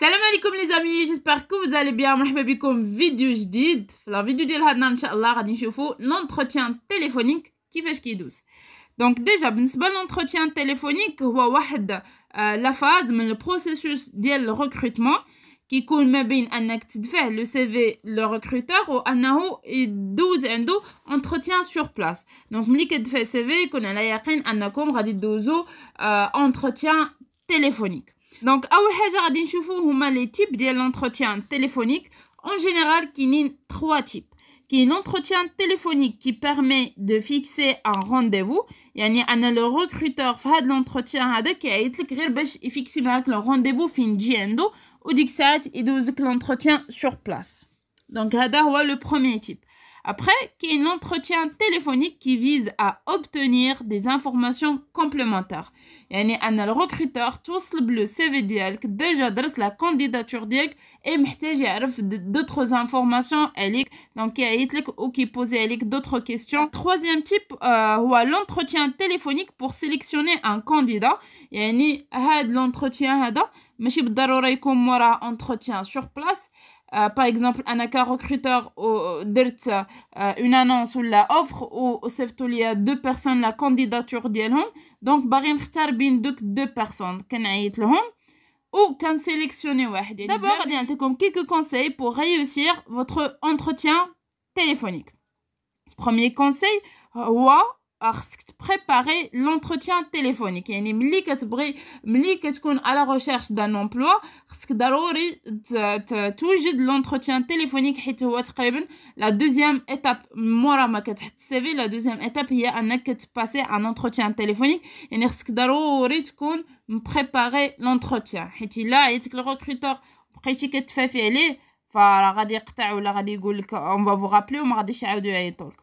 Salam alaikum les amis, j'espère que vous allez bien. Je vous une vidéo jadide. La vidéo de la dernière, l'entretien téléphonique qui fait ce qui est douze. Donc déjà, ben, bon entretien téléphonique, c'est euh, la phase, le processus de recrutement qui coule même bien un acte de faire le CV le recruteur ou à ou et 12 endo entretien sur place donc l'acte de faire CV qu'on a la yakin un accord entretien téléphonique donc aujourd'hui première chose les types d'entretien l'entretien téléphonique en général qui a trois types qui est l'entretien téléphonique qui permet de fixer un rendez-vous et y a le recruteur fait l'entretien à qui a le le rendez-vous fin d'indo ou dix et l'entretien sur place donc là le premier type après, il y a un téléphonique qui vise à obtenir des informations complémentaires. Il y a un recruteur tous le CV déjà adresse la candidature direct et mettez d'autres informations elik donc qui a ou qui posait d'autres questions. Troisième type euh, ou l'entretien téléphonique pour sélectionner un candidat. Il y a ni l'entretien là mais si un entretien sur place. Euh, par exemple, un recruteur ou euh, une annonce ou la offre ou a deux personnes la candidature Donc, donc باغي نختار bin deux personnes le ou sélectionner une. d'abord quelques conseils pour réussir votre entretien téléphonique premier conseil هو avoir préparer l'entretien téléphonique. En émliket bré, mliket koum à la recherche d'un emploi. Avoir toujours fait l'entretien téléphonique. Et tu la deuxième étape. Moi, la deuxième étape, il y a un un entretien téléphonique. Et avoir préparer l'entretien. Et le recruteur. Quand tu te fais filer, on va vous rappeler ou on va vous rappeler ou on va vous rappeler ou on va vous rappeler ou on va vous rappeler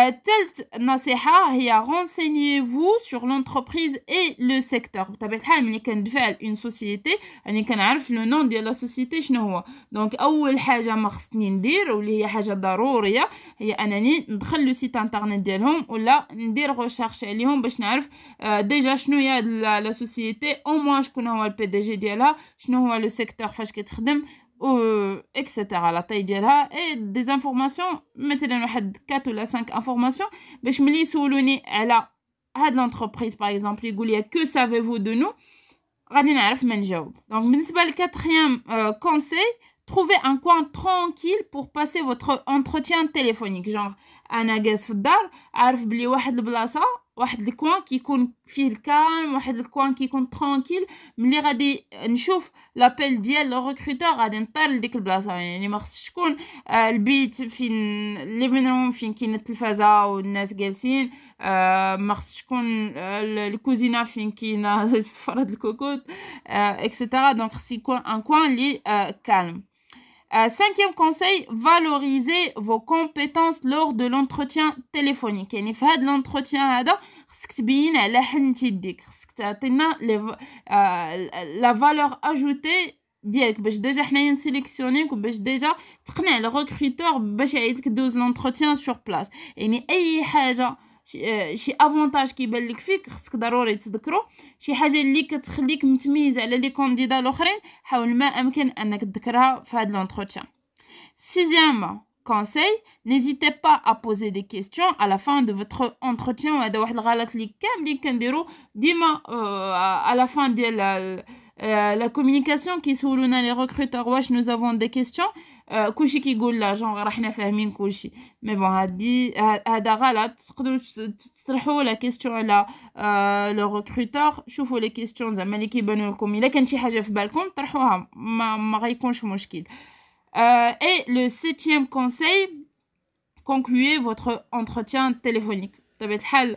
ثالث euh, نصيحة هي renseignez-vous sur l'entreprise et le secteur بطبيعة الحال ملي كندفع une société يعني كنعرف لو نون ديال لا سوسيتي شنو هو دونك أول حاجة ما خصني ندير واللي هي حاجة ضرورية هي أنني ندخل لو سيت انترنت ديالهم ولا ندير غوشيرش عليهم باش نعرف آه، ديجا شنو هي لا سوسيتي أو موان شكون هو البي دي جي ديالها شنو هو لو سيكتور فاش كتخدم Euh, etc. La taille et des informations مثلا واحد 4 ou 5 informations je باش ملي يسولوني على هاد l'entreprise par exemple يقول que savez-vous de nous donc نعرف quatrième euh, conseil دونك trouvez un coin tranquille pour passer votre entretien téléphonique genre انا جالس عارف بلي واحد الكوان كيكون فيه الكالم واحد الكوان كيكون ترونكيل ملي غادي نشوف لابيل ديال لو ريكروتور غادي نطير لديك البلاصه يعني ما خصش تكون آه البيت فين ليفين روم فين كاين التلفازه والناس جالسين آه ما خصش تكون آه الكوزينه فين كاينه صفرات الكوكوت اكسيتيرا آه، دونك خص يكون ان كوان لي كالم Euh, cinquième conseil, valorisez vos compétences lors de l'entretien téléphonique. Et si vous l'entretien, vous euh, la valeur ajoutée. Vous déjà sélectionné que vous déjà le recruteur pour faire l'entretien sur place. Et شي افونتاج كيبان لك فيك خصك ضروري تذكرو شي حاجه اللي كتخليك متميز على لي كونديدا الاخرين حاول ما امكن انك تذكرها في هاد لونتروتيان بوزي دي كيسيون على لا فان دو questions à هذا واحد الغلط اللي كاملين كنديرو ديما على لا فان ديال Euh, la communication qui souligne les recruteurs, ouais, nous avons des questions. Kushi kigul la, genre rachne fermi kushi. Mais bon, hadi, hada galat, straho la question la, euh, le recruteur. Choufou les questions, ameliky beno kumi. La kenti hajef balkont, hein, straho ma ma raikonch euh, mochkil. Et le septième conseil, concluez votre entretien téléphonique. Tabeel hal.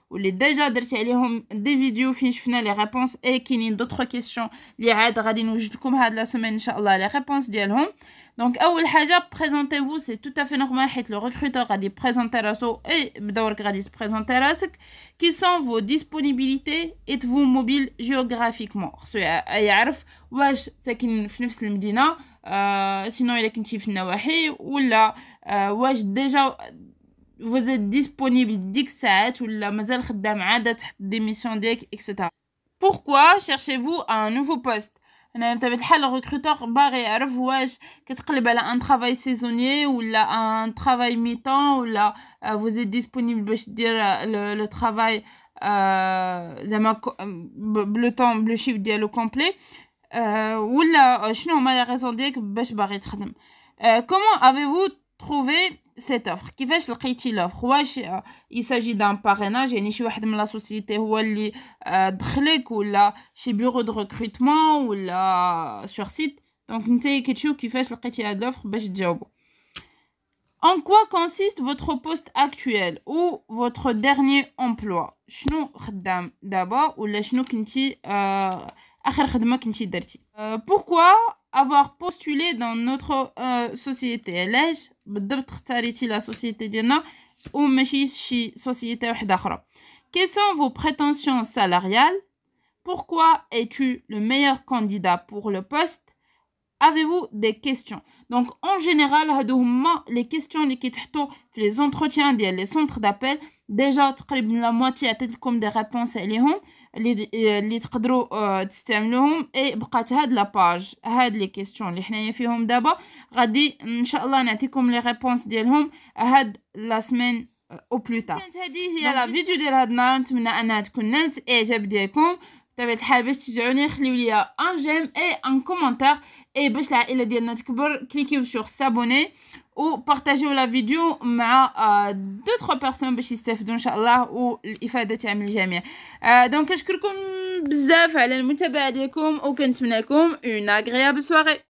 Ou les déjà derrière les vidéos fin de finale les réponses et qu'il y a d'autres questions les raides radins vous jute comme à de la semaine les réponses derrière donc ah oulheja présentez-vous c'est tout à fait normal que le recruteur ait présenté à vous et d'avoir gradis présenté à vous quels sont vos disponibilités êtes-vous mobile géographiquement ce à yarfe ouais c'est qu'il y a une fin de semaine sinon il y a qu'une fin de journée ou là ouais déjà vous êtes disponible, dix que ou vous avez a des missions etc. Pourquoi cherchez-vous un nouveau poste? La même que le recruteur bar et elle vous un travail saisonnier ou la un travail mi temps ou la euh, vous êtes disponible, bah, dire le travail, euh, euh, bleu temps le chiffre dire le complet ou la sinon on a raison d'EC bah, Comment avez-vous trouvé cette offre, qu'est-ce que c'est que cette est-ce qu'il s'agit d'un parrainage et à dire qu'il y de la société qui t'a mis dans un bureau de recrutement ou euh, sur site Donc, nous sais qu'est-ce que c'est que cette offre pour te répondre. En quoi consiste votre poste actuel ou votre dernier emploi Qu'est-ce que tu fais d'abord ou qu'est-ce que tu fais d'après Pourquoi avoir postulé dans notre euh, société علاش بالضبط la société diana ou société société quelles sont vos prétentions salariales pourquoi es-tu le meilleur candidat pour le poste Avez-vous des questions Donc, en général, les questions dans les entretiens, les centres d'appel, déjà, la moitié a comme des réponses. اللي آه، اللي تقدروا آه، تستعملوهم اي بقات هاد لاباج هاد لي كيسيون اللي حنايا فيهم دابا غادي ان شاء الله نعطيكم لي ريبونس ديالهم هاد لا سمين او بلو كانت هذه هي لا فيديو ديال هاد النهار نتمنى انها تكون نالت الاعجاب ديالكم بطبيعه طيب، الحال باش تشجعوني خليو ليا ان جيم اي ان كومونتير اي باش العائله ديالنا تكبر كليكيو سور سابوني و بارطاجيو لا فيديو مع دو تخوا بيرسون باش يستافدو ان شاء الله والافاده تعم الجميع دونك آه، نشكركم بزاف على المتابعه ديالكم وكنتمنى لكم اون اغريابل سواري